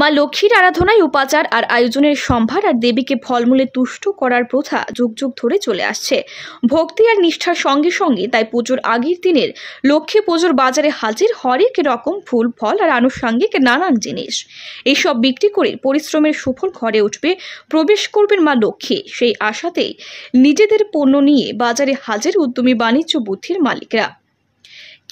মা লক্ষ্মীর আরাধনায় উপাচার আর আয়োজনের সম্ভার আর দেবীকে ফলমূলে তুষ্ট করার প্রথা যুগ যুগ ধরে চলে আসছে ভক্তি আর নিষ্ঠার সঙ্গে সঙ্গে তাই পুজোর আগের দিনের লক্ষ্মী পুজোর বাজারে হাজির হরেক রকম ফুল ফল আর আনুষঙ্গিক নানান জিনিস এইসব বিক্রি করে পরিশ্রমের সুফল ঘরে উঠবে প্রবেশ করবেন মা লক্ষ্মী সেই আশাতেই নিজেদের পণ্য নিয়ে বাজারে হাজির উদ্যমী বাণিজ্য বুদ্ধির মালিকরা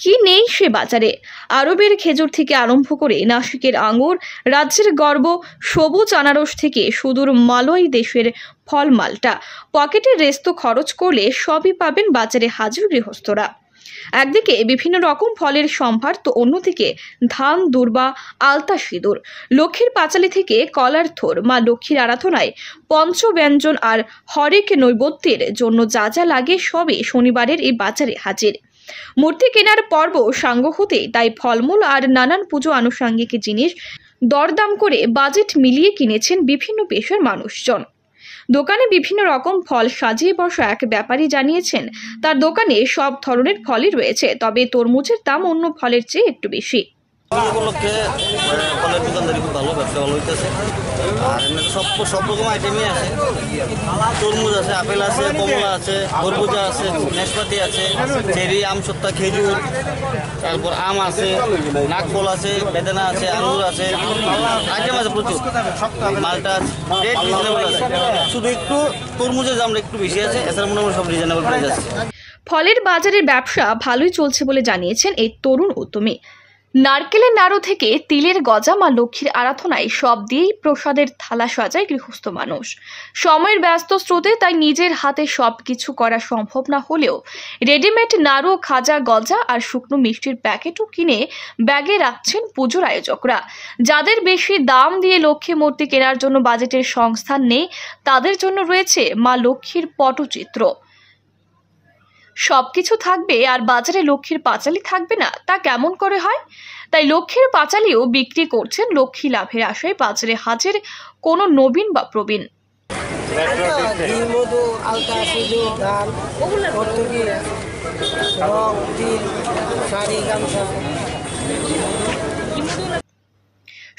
কি নেই সে বাজারে আরবের খেজুর থেকে আরম্ভ করে নাসিকের আঙুর রাজ্যের গর্ব সবুজ আনারস থেকে সুদূর মালয় দেশের ফল মালটা পকেটের রেস্ত খরচ করলে সবই পাবেন বাজারে হাজির গৃহস্থরা একদিকে বিভিন্ন রকম ফলের সম্ভার তো অন্যদিকে ধান দুর্বা আলতা সিঁদুর লক্ষ্মীর পাঁচালি থেকে কলার থোর মা লক্ষ্মীর আরাধনায় পঞ্চব্যঞ্জন আর হরেক নৈবত্যের জন্য যা যা লাগে সবে শনিবারের এই বাজারে হাজির মূর্তি কেনার পর্ব সাঙ্গ হতে তাই ফলমূল আর নানান পুজো আনুষাঙ্গিক জিনিস দরদাম করে বাজেট মিলিয়ে কিনেছেন বিভিন্ন পেশার মানুষজন দোকানে বিভিন্ন রকম ফল সাজিয়ে বসা এক ব্যাপারী জানিয়েছেন তার দোকানে সব ধরনের ফলই রয়েছে তবে তরমুজের দাম অন্য ফলের চেয়ে একটু বেশি মানে তরমুজ আছে আপেল আছে আছে আছে আছে তারপর আম আছে নাকফল আছে বেদানা আছে আঙুর আছে আইটেম আছে প্রচুর মালটা আছে শুধু একটু তরমুজের দামটা একটু বেশি আছে এছাড়া সব রিজনেবল প্রাইস আছে ফলের বাজারের ব্যবসা ভালোই চলছে বলে জানিয়েছেন এই তরুণ উদ্যমী নারকেলের নাড়ু থেকে তিলের গজা মা লক্ষ্মীর আরাধনায় সব দিয়েই প্রসাদের থালা সাজায় গৃহস্থ মানুষ সময়ের ব্যস্ত স্রোতে তাই নিজের হাতে সব কিছু করা সম্ভব না হলেও রেডিমেড নাড়ু খাজা গজা আর শুকনো মিষ্টির প্যাকেটও কিনে ব্যাগে রাখছেন পুজোর আয়োজকরা যাদের বেশি দাম দিয়ে লক্ষ্মী মূর্তি কেনার জন্য বাজেটের সংস্থান নেই তাদের জন্য রয়েছে মা লক্ষ্মীর পটচিত্র সবকিছু থাকবে আর বাজারে লক্ষ্মীর পাঁচালি থাকবে না তা কেমন করে হয় তাই লক্ষ্মীর পাঁচালিও বিক্রি করছেন লক্ষ্মী লাভের আশায় বাজারে হাজির কোনো নবীন বা প্রবীণ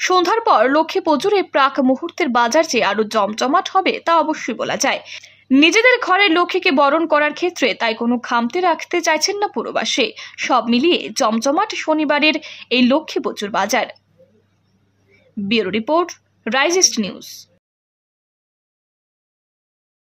সন্ধ্যার পর লক্ষ্মী পুজোর এই প্রাক মুহূর্তের বাজার যে আরও জমজমাট হবে তা অবশ্যই বলা যায় নিজেদের ঘরে লক্ষ্মীকে বরণ করার ক্ষেত্রে তাই কোনো খামতে রাখতে চাইছেন না পুরবাসী সব মিলিয়ে জমজমাট শনিবারের এই লক্ষ্মী প্রচুর বাজার ব্যুরো রিপোর্ট রাইজেস্ট নিউজ